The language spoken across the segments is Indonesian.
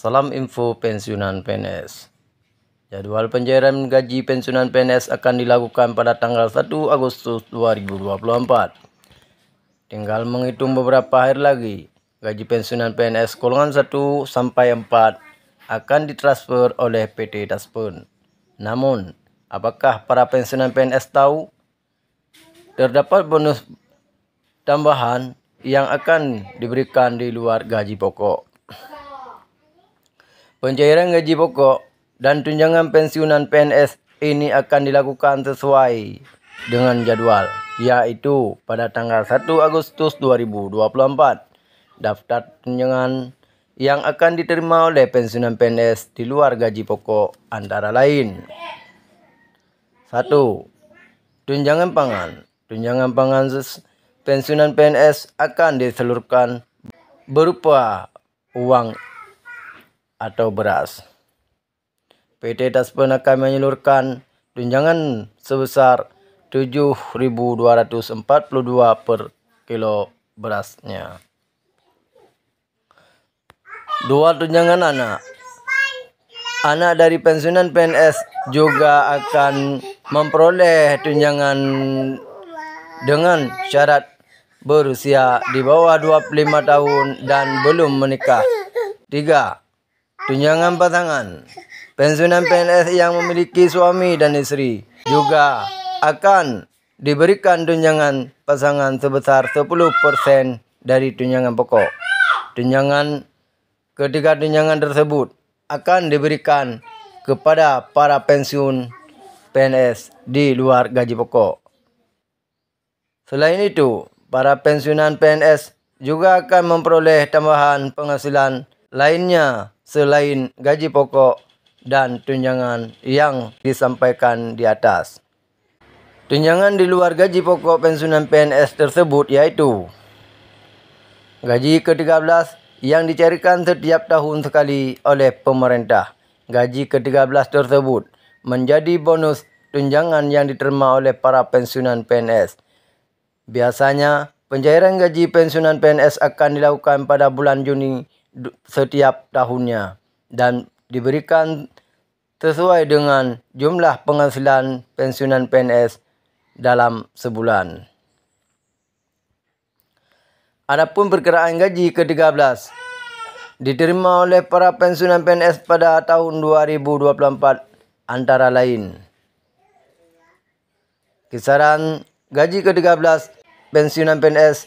Salam info pensiunan PNS. Jadwal pencairan gaji pensiunan PNS akan dilakukan pada tanggal 1 Agustus 2024. Tinggal menghitung beberapa hari lagi, gaji pensiunan PNS golongan 1 sampai 4 akan ditransfer oleh PT Daspun. Namun, apakah para pensiunan PNS tahu terdapat bonus tambahan yang akan diberikan di luar gaji pokok? Pencairan gaji pokok dan tunjangan pensiunan PNS ini akan dilakukan sesuai dengan jadwal, yaitu pada tanggal 1 Agustus 2024. Daftar tunjangan yang akan diterima oleh pensiunan PNS di luar gaji pokok antara lain. 1. Tunjangan pangan. Tunjangan pangan pensiunan PNS akan diseluruhkan berupa uang atau beras. PT Taspen akan menyalurkan tunjangan sebesar 7.242 per kilo berasnya. Dua tunjangan anak. Anak dari pensiunan PNS juga akan memperoleh tunjangan dengan syarat berusia di bawah 25 tahun dan belum menikah. 3 tunjangan pasangan, pensiunan PNS yang memiliki suami dan istri juga akan diberikan tunjangan pasangan sebesar 10% dari tunjangan pokok. Tunjangan ketiga tunjangan tersebut akan diberikan kepada para pensiun PNS di luar gaji pokok. Selain itu, para pensiunan PNS juga akan memperoleh tambahan penghasilan lainnya selain gaji pokok dan tunjangan yang disampaikan di atas. Tunjangan di luar gaji pokok pensiunan PNS tersebut yaitu Gaji ke-13 yang dicairkan setiap tahun sekali oleh pemerintah. Gaji ke-13 tersebut menjadi bonus tunjangan yang diterima oleh para pensiunan PNS. Biasanya, pencairan gaji pensiunan PNS akan dilakukan pada bulan Juni setiap tahunnya dan diberikan sesuai dengan jumlah penghasilan pensiunan PNS dalam sebulan. Adapun perkiraan gaji ke-13 diterima oleh para pensiunan PNS pada tahun 2024 antara lain. Kisaran gaji ke-13 pensiunan PNS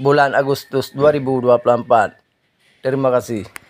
bulan Agustus 2024. Terima kasih.